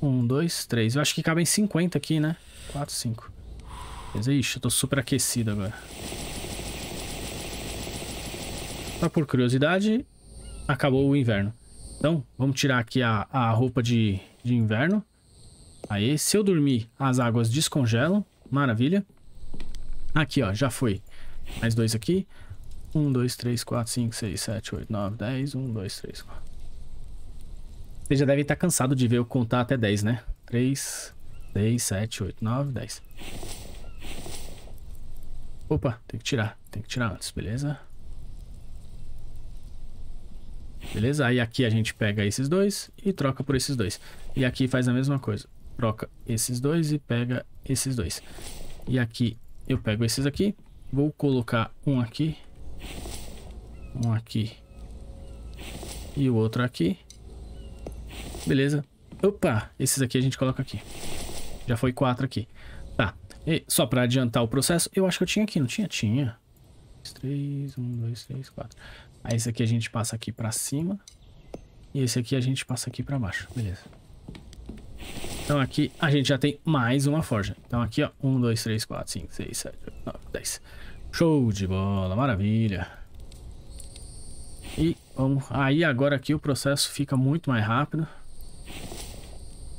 Um, dois, três. Eu acho que cabem 50 aqui, né? Quatro, cinco. Ixi, eu tô super aquecido agora. Tá por curiosidade, acabou o inverno. Então, vamos tirar aqui a, a roupa de, de inverno. Aí, se eu dormir, as águas descongelam. Maravilha. Aqui, ó, já foi. Mais dois aqui. Um, dois, três, quatro, cinco, seis, sete, oito, nove, dez. Um, dois, três, quatro. Vocês já devem estar cansado de ver eu contar até 10, né? 3, 6, 7, 8, 9, 10. Opa, tem que tirar. Tem que tirar antes, beleza? Beleza? Aí aqui a gente pega esses dois e troca por esses dois. E aqui faz a mesma coisa. Troca esses dois e pega esses dois. E aqui eu pego esses aqui. Vou colocar um aqui. Um aqui. E o outro aqui. Beleza. Opa, esses aqui a gente coloca aqui. Já foi quatro aqui. Tá. E só pra adiantar o processo, eu acho que eu tinha aqui, não tinha? Tinha. 3, 1, 2, 3, 4. Aí esse aqui a gente passa aqui pra cima. E esse aqui a gente passa aqui pra baixo. Beleza. Então aqui a gente já tem mais uma forja. Então aqui, ó. 1, 2, 3, 4, 5, 6, 7, 8, 9, 10. Show de bola, maravilha. E vamos... Aí agora aqui o processo fica muito mais rápido.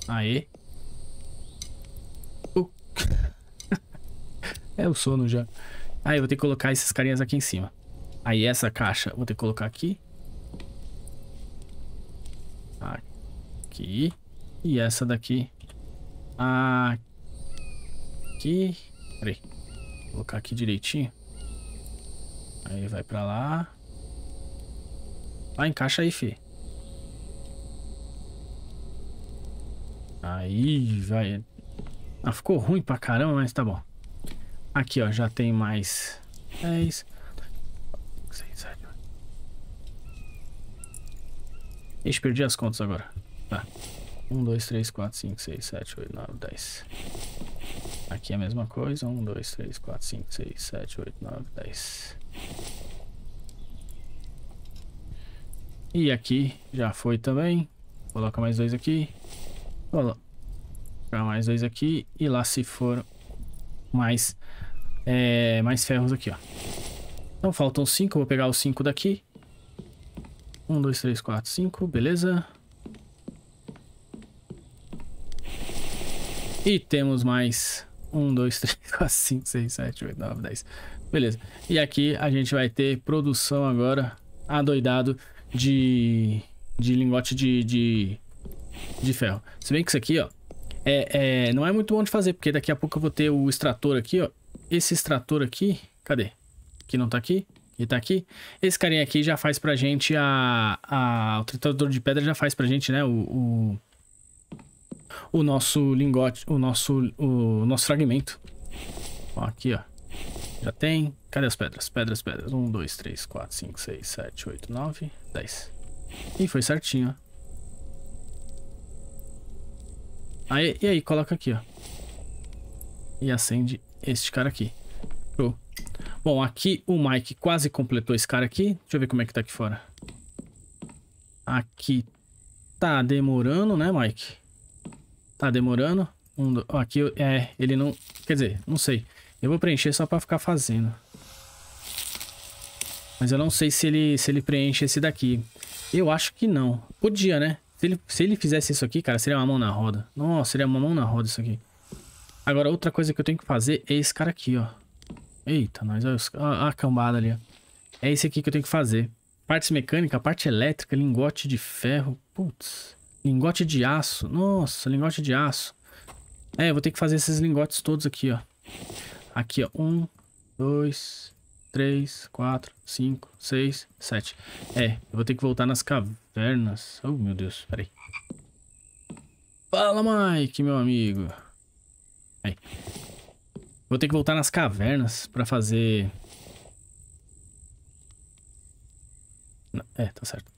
Aí. Uh. [LAUGHS] é o sono já. Aí eu vou ter que colocar esses carinhas aqui em cima. Aí essa caixa vou ter que colocar aqui. Aqui. E essa daqui. Aqui. Peraí. Vou colocar aqui direitinho. Aí vai pra lá. Ah, encaixa aí, fi. Aí, vai. Ah, ficou ruim pra caramba, mas tá bom. Aqui, ó, já tem mais 10. 6, Ixi, perdi as contas agora. Tá. 1, 2, 3, 4, 5, 6, 7, 8, 9, 10. Aqui é a mesma coisa. 1, 2, 3, 4, 5, 6, 7, 8, 9, 10. E aqui já foi também. Coloca mais dois aqui. Olha lá. mais dois aqui. E lá se for mais, é, mais ferros aqui, ó. Então, faltam cinco. vou pegar os cinco daqui. Um, dois, três, quatro, cinco. Beleza. E temos mais... Um, dois, três, [LAUGHS] quatro, cinco, seis, sete, oito, nove, dez. Beleza. E aqui a gente vai ter produção agora adoidado de... De lingote de de ferro. Se bem que isso aqui, ó, é, é, não é muito bom de fazer, porque daqui a pouco eu vou ter o extrator aqui, ó. Esse extrator aqui, cadê? Que não tá aqui, e tá aqui. Esse carinha aqui já faz pra gente a... a o tritador de pedra já faz pra gente, né, o... o, o nosso lingote, o nosso, o nosso fragmento. Ó, aqui, ó. Já tem. Cadê as pedras? Pedras, pedras. 1, 2, 3, 4, 5, 6, 7, 8, 9, 10. E foi certinho, ó. Aí, e aí, coloca aqui, ó. E acende este cara aqui. Show. Bom, aqui o Mike quase completou esse cara aqui. Deixa eu ver como é que tá aqui fora. Aqui tá demorando, né, Mike? Tá demorando. Um, Aqui é, ele não... Quer dizer, não sei. Eu vou preencher só pra ficar fazendo. Mas eu não sei se ele, se ele preenche esse daqui. Eu acho que não. Podia, né? Se ele, se ele fizesse isso aqui, cara, seria uma mão na roda. Nossa, seria uma mão na roda isso aqui. Agora, outra coisa que eu tenho que fazer é esse cara aqui, ó. Eita, nós, olha a, a cambada ali, ó. É esse aqui que eu tenho que fazer. Partes mecânica, parte elétrica, lingote de ferro. Putz. Lingote de aço. Nossa, lingote de aço. É, eu vou ter que fazer esses lingotes todos aqui, ó. Aqui, ó. Um, dois, 3, 4, 5, 6, 7. É, eu vou ter que voltar nas cavernas. Oh, meu Deus, peraí. Fala, Mike, meu amigo. Aí. Vou ter que voltar nas cavernas pra fazer... É, tá certo.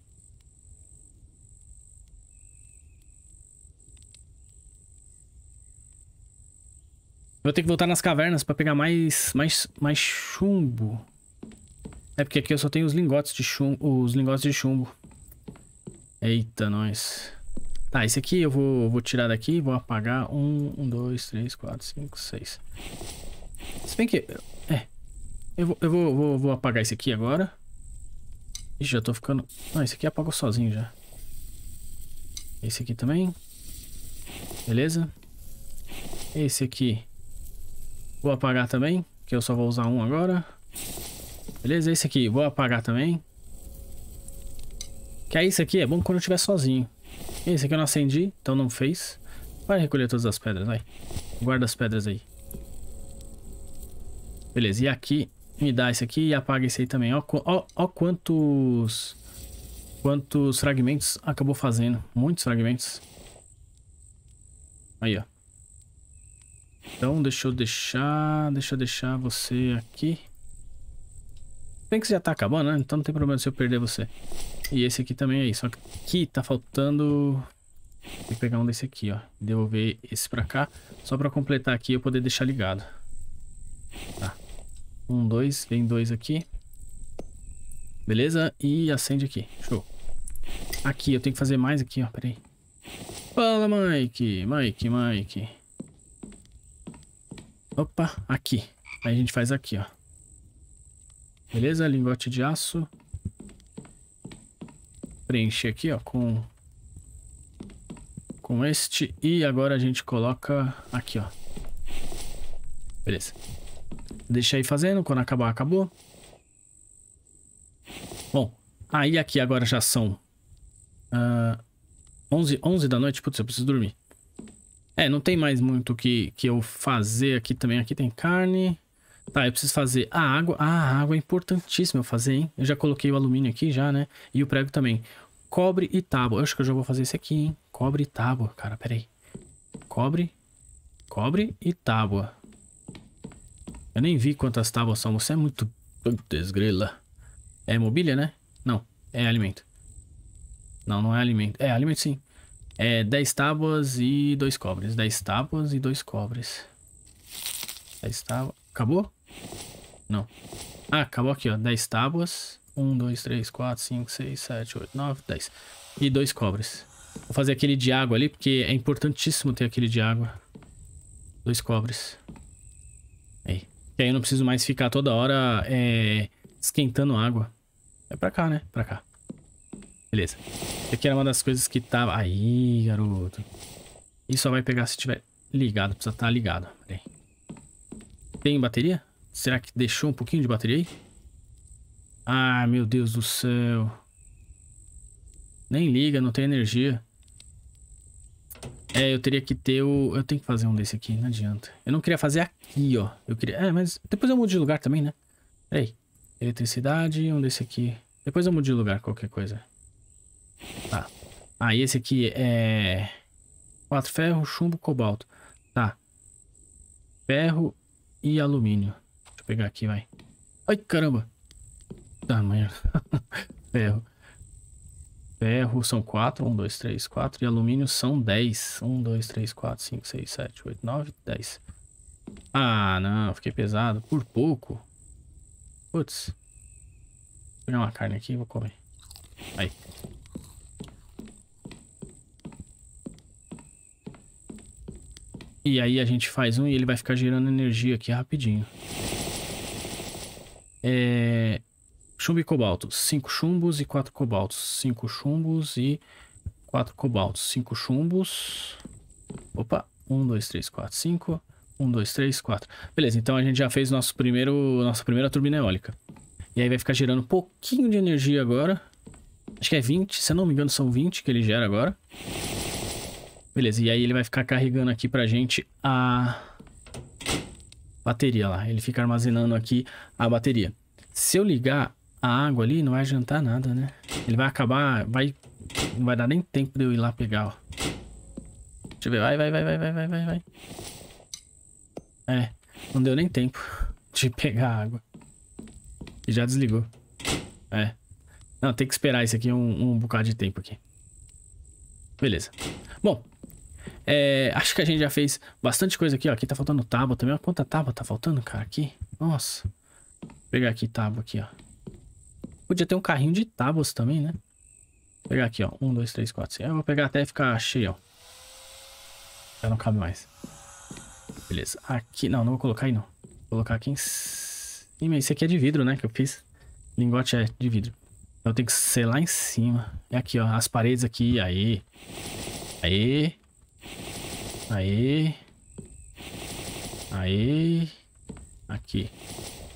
Vou ter que voltar nas cavernas pra pegar mais, mais, mais chumbo. É porque aqui eu só tenho os lingotes de chumbo. Os lingotes de chumbo. Eita, nós. Tá, esse aqui eu vou, vou tirar daqui. Vou apagar. Um, um, dois, três, quatro, cinco, seis. Se bem que... É. Eu vou, eu vou, vou, vou apagar esse aqui agora. Ixi, já tô ficando... Não, esse aqui apagou sozinho já. Esse aqui também. Beleza? Esse aqui... Vou apagar também, que eu só vou usar um agora. Beleza, esse aqui. Vou apagar também. Que é isso aqui é bom quando eu estiver sozinho. Esse aqui eu não acendi, então não fez. Vai recolher todas as pedras, vai. Guarda as pedras aí. Beleza, e aqui me dá esse aqui e apaga esse aí também. Ó, ó, ó quantos... Quantos fragmentos acabou fazendo. Muitos fragmentos. Aí, ó. Então, deixa eu deixar... Deixa eu deixar você aqui. Bem que você já tá acabando, né? Então não tem problema se eu perder você. E esse aqui também é Só que aqui tá faltando... Vou pegar um desse aqui, ó. Devolver esse pra cá. Só pra completar aqui eu poder deixar ligado. Tá. Um, dois. Vem dois aqui. Beleza? E acende aqui. Show. Aqui, eu tenho que fazer mais aqui, ó. Peraí. Fala, Mike. Mike, Mike. Opa, aqui. Aí a gente faz aqui, ó. Beleza? Lingote de aço. preencher aqui, ó, com... Com este. E agora a gente coloca aqui, ó. Beleza. Deixa aí fazendo. Quando acabar, acabou. Bom, aí aqui agora já são... Uh, 11, 11 da noite. Putz, eu preciso dormir. É, não tem mais muito o que, que eu fazer aqui também. Aqui tem carne. Tá, eu preciso fazer a água. Ah, a água é importantíssima eu fazer, hein? Eu já coloquei o alumínio aqui já, né? E o prego também. Cobre e tábua. Eu acho que eu já vou fazer esse aqui, hein? Cobre e tábua. Cara, peraí. Cobre. Cobre e tábua. Eu nem vi quantas tábuas são. Você é muito... Desgrela. É mobília, né? Não. É alimento. Não, não é alimento. É alimento sim. É, 10 tábuas e 2 cobres. 10 tábuas e 2 cobres. 10 tábuas. Acabou? Não. Ah, acabou aqui, ó. 10 tábuas. 1, 2, 3, 4, 5, 6, 7, 8, 9, 10. E 2 cobres. Vou fazer aquele de água ali, porque é importantíssimo ter aquele de água. 2 cobres. Aí. E aí eu não preciso mais ficar toda hora é, esquentando água. É pra cá, né? Pra cá. Beleza. Isso aqui era uma das coisas que tava... Aí, garoto. Isso só vai pegar se tiver ligado. Precisa estar tá ligado. Tem bateria? Será que deixou um pouquinho de bateria aí? Ah, meu Deus do céu. Nem liga, não tem energia. É, eu teria que ter o... Eu tenho que fazer um desse aqui, não adianta. Eu não queria fazer aqui, ó. Eu queria... É, mas depois eu mudo de lugar também, né? Peraí. Eletricidade, um desse aqui. Depois eu mudo de lugar, qualquer coisa. Tá. Aí ah, esse aqui é... Quatro ferro, chumbo, cobalto. Tá. Ferro e alumínio. Deixa eu pegar aqui, vai. Ai, caramba. Tá, manhã. [LAUGHS] ferro. Ferro são 4, 1, 2, 3, 4. E alumínio são 10. 1, 2, 3, 4, 5, 6, 7, 8, 9, 10. Ah, não. Fiquei pesado. Por pouco. Putz. Vou pegar uma carne aqui e vou comer. Aí. E aí a gente faz um e ele vai ficar gerando energia aqui rapidinho. É... Chumbo e cobalto. 5 chumbos e 4 cobaltos. 5 chumbos e 4 cobaltos. 5 chumbos. Opa. 1, 2, 3, 4, 5. 1, 2, 3, 4. Beleza, então a gente já fez nosso primeiro, nossa primeira turbina eólica. E aí vai ficar gerando um pouquinho de energia agora. Acho que é 20, se eu não me engano são 20 que ele gera agora. Beleza, e aí ele vai ficar carregando aqui pra gente a bateria lá. Ele fica armazenando aqui a bateria. Se eu ligar a água ali, não vai adiantar nada, né? Ele vai acabar, vai... Não vai dar nem tempo de eu ir lá pegar, ó. Deixa eu ver, vai, vai, vai, vai, vai, vai, vai, vai. É, não deu nem tempo [LAUGHS] de pegar a água. E já desligou. É. Não, tem que esperar isso aqui um, um bocado de tempo aqui. Beleza. Bom, é, acho que a gente já fez bastante coisa aqui, ó. Aqui tá faltando tábua também. Quanta tábua tá faltando, cara, aqui? Nossa. Vou pegar aqui tábua aqui, ó. Podia ter um carrinho de tábuas também, né? Vou pegar aqui, ó. Um, dois, três, quatro, cinco. Eu vou pegar até ficar cheio, ó. Já não cabe mais. Beleza. Aqui, não, não vou colocar aí, não. Vou colocar aqui em cima. Esse aqui é de vidro, né, que eu fiz. Lingote é de vidro. Então tem que ser lá em cima. É aqui, ó. As paredes aqui. Aí. Aí. Aí. Aí. Aqui.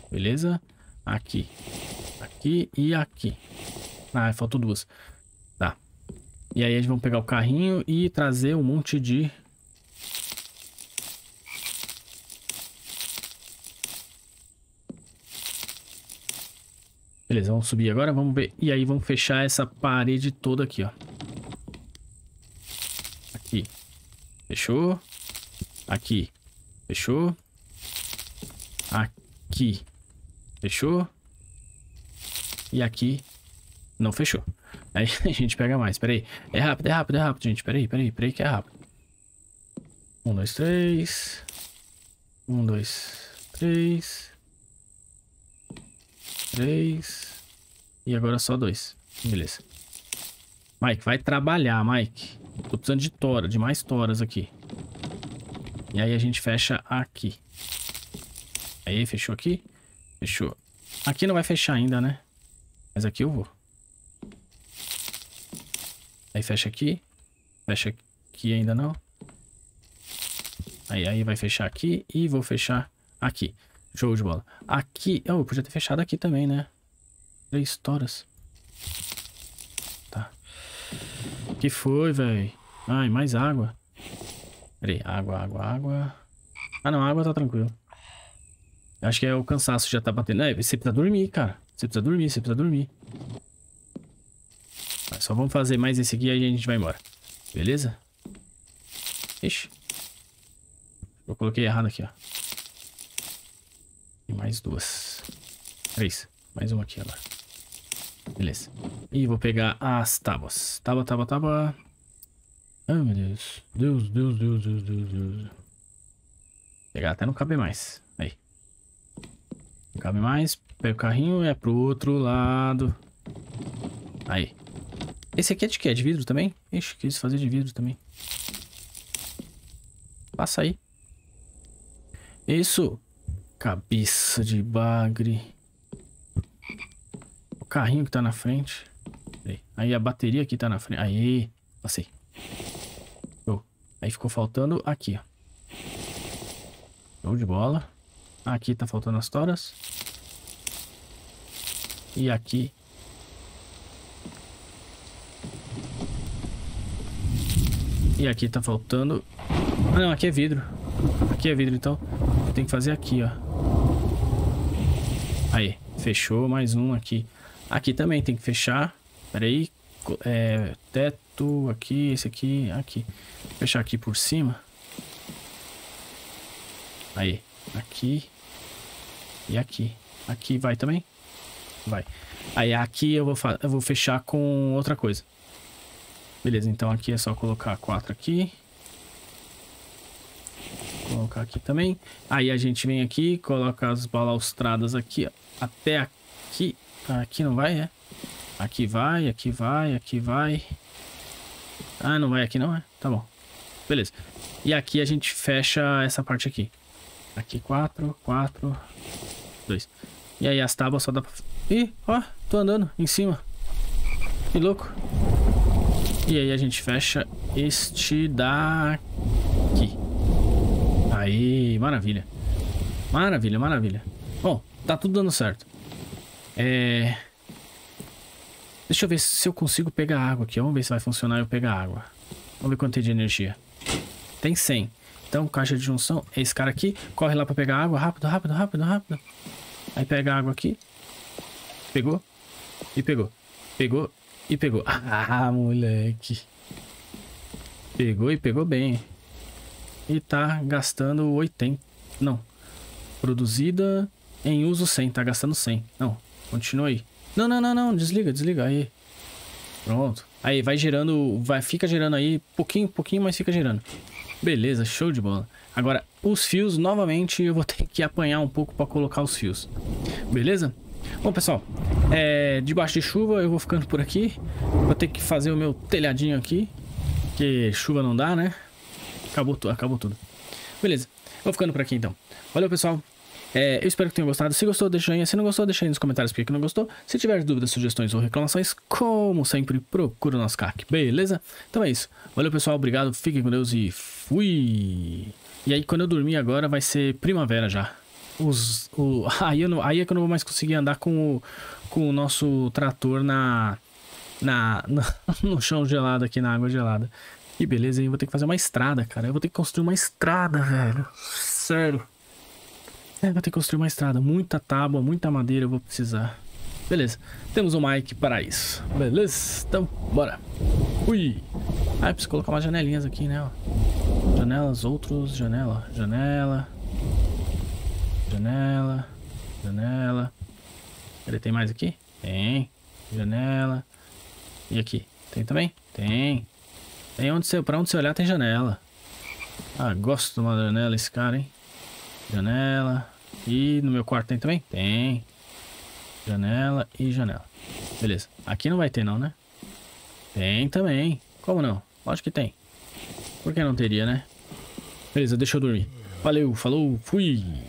Beleza? Aqui. Aqui e aqui. Ah, faltou duas. Tá. E aí a gente vai pegar o carrinho e trazer um monte de... Beleza, vamos subir agora, vamos ver. E aí vamos fechar essa parede toda aqui, ó. Fechou. Aqui. Fechou. Aqui. Fechou. E aqui não fechou. Aí [LAUGHS] a gente pega mais, peraí. É rápido, é rápido, é rápido, gente. Peraí, peraí, peraí que é rápido. Um, dois, três. Um, dois, três. Três. E agora só dois. Beleza. Mike, vai trabalhar, Mike. Tô precisando de tora, de mais toras aqui. E aí a gente fecha aqui. Aí, fechou aqui? Fechou. Aqui não vai fechar ainda, né? Mas aqui eu vou. Aí fecha aqui. Fecha aqui ainda não. Aí, aí vai fechar aqui e vou fechar aqui. Show de bola. Aqui... Oh, eu podia ter fechado aqui também, né? Três toras que foi, velho? Ai, mais água. Peraí, aí, água, água, água. Ah, não, água tá tranquilo. Acho que é o cansaço já tá batendo. É, você precisa dormir, cara. Você precisa dormir, você precisa dormir. Mas só vamos fazer mais esse aqui e aí a gente vai embora. Beleza? Ixi. Eu coloquei errado aqui, ó. E mais duas. Três. Mais uma aqui agora. Beleza. E vou pegar as tábuas. Tábua, tábua, tábua. Ai, meu Deus. Deus, Deus, Deus, Deus, Deus, Deus. pegar até não cabe mais. Aí. Não cabe mais. Pega o carrinho e é pro outro lado. Aí. Esse aqui é de quê? É de vidro também? Ixi, quis fazer de vidro também. Passa aí. Isso. Cabeça de bagre carrinho que tá na frente. Aí a bateria que tá na frente. Aí, passei. Show. Aí ficou faltando aqui, ó. Show de bola. Aqui tá faltando as toras. E aqui. E aqui tá faltando... Ah, não, aqui é vidro. Aqui é vidro, então. Tem que fazer aqui, ó. Aí, fechou mais um aqui. Aqui também tem que fechar. Pera aí. É, teto aqui, esse aqui, aqui. Fechar aqui por cima. Aí. Aqui. E aqui. Aqui vai também? Vai. Aí aqui eu vou, eu vou fechar com outra coisa. Beleza, então aqui é só colocar quatro aqui. Colocar aqui também. Aí a gente vem aqui, coloca as balaustradas aqui, ó, até aqui aqui não vai, é? Aqui vai, aqui vai, aqui vai. Ah, não vai aqui não, é? Tá bom. Beleza. E aqui a gente fecha essa parte aqui. Aqui 4, 4, 2. E aí as tábuas só dá pra... Ih, ó, tô andando em cima. Que louco. E aí a gente fecha este daqui. Aí, maravilha. Maravilha, maravilha. Bom, tá tudo dando certo. É... Deixa eu ver se eu consigo pegar água aqui. Vamos ver se vai funcionar eu pegar água. Vamos ver quanto tem de energia. Tem 100. Então, caixa de junção é esse cara aqui. Corre lá pra pegar água. Rápido, rápido, rápido, rápido. Aí pega água aqui. Pegou. E pegou. Pegou e pegou. Ah, ah moleque. Pegou e pegou bem. E tá gastando 80. Não. Produzida em uso 100. Tá gastando 100. Não. Continua aí. Não, não, não, não. Desliga, desliga. Aí. Pronto. Aí, vai girando. Vai, fica girando aí. Pouquinho, pouquinho, mas fica girando. Beleza, show de bola. Agora, os fios, novamente, eu vou [LAUGHS] ter que apanhar um pouco para colocar os fios. Beleza? Bom, pessoal, é, debaixo de chuva eu vou ficando por aqui. Vou ter que fazer o meu telhadinho aqui, que chuva não dá, né? Acabou, acabou tudo. Beleza, vou ficando por aqui então. Valeu, pessoal. É, eu espero que tenham gostado. Se gostou, deixa aí. joinha. Se não gostou, deixa aí nos comentários porque não gostou. Se tiver dúvidas, sugestões ou reclamações, como sempre, procura o nosso CAC, beleza? Então é isso. Valeu, pessoal. Obrigado. Fiquem com Deus e fui! E aí, quando eu dormir agora, vai ser primavera já. Os, o, [LAUGHS] aí, eu não, aí é que eu não vou mais conseguir andar com o, com o nosso trator na, na, [LAUGHS] na, no chão gelado aqui, na água gelada. E beleza, aí eu vou ter que fazer uma estrada, cara. Eu vou ter que construir uma estrada, velho. Sério. É, vou ter que construir uma estrada. Muita tábua, muita madeira eu vou precisar. Beleza. Temos um Mike para isso. Beleza? Então, bora. Ui. Ah, eu preciso colocar umas janelinhas aqui, né? Ó. Janelas, outros, janela, janela. Janela. Janela. Ele tem mais aqui? Tem. Janela. E aqui? Tem também? Tem. Tem onde você, pra onde você olhar tem janela. Ah, gosto de uma janela esse cara, hein? Janela. E no meu quarto tem também? Tem. Janela e janela. Beleza. Aqui não vai ter não, né? Tem também. Como não? Acho que tem. Por que não teria, né? Beleza, deixa eu dormir. Valeu, falou, fui!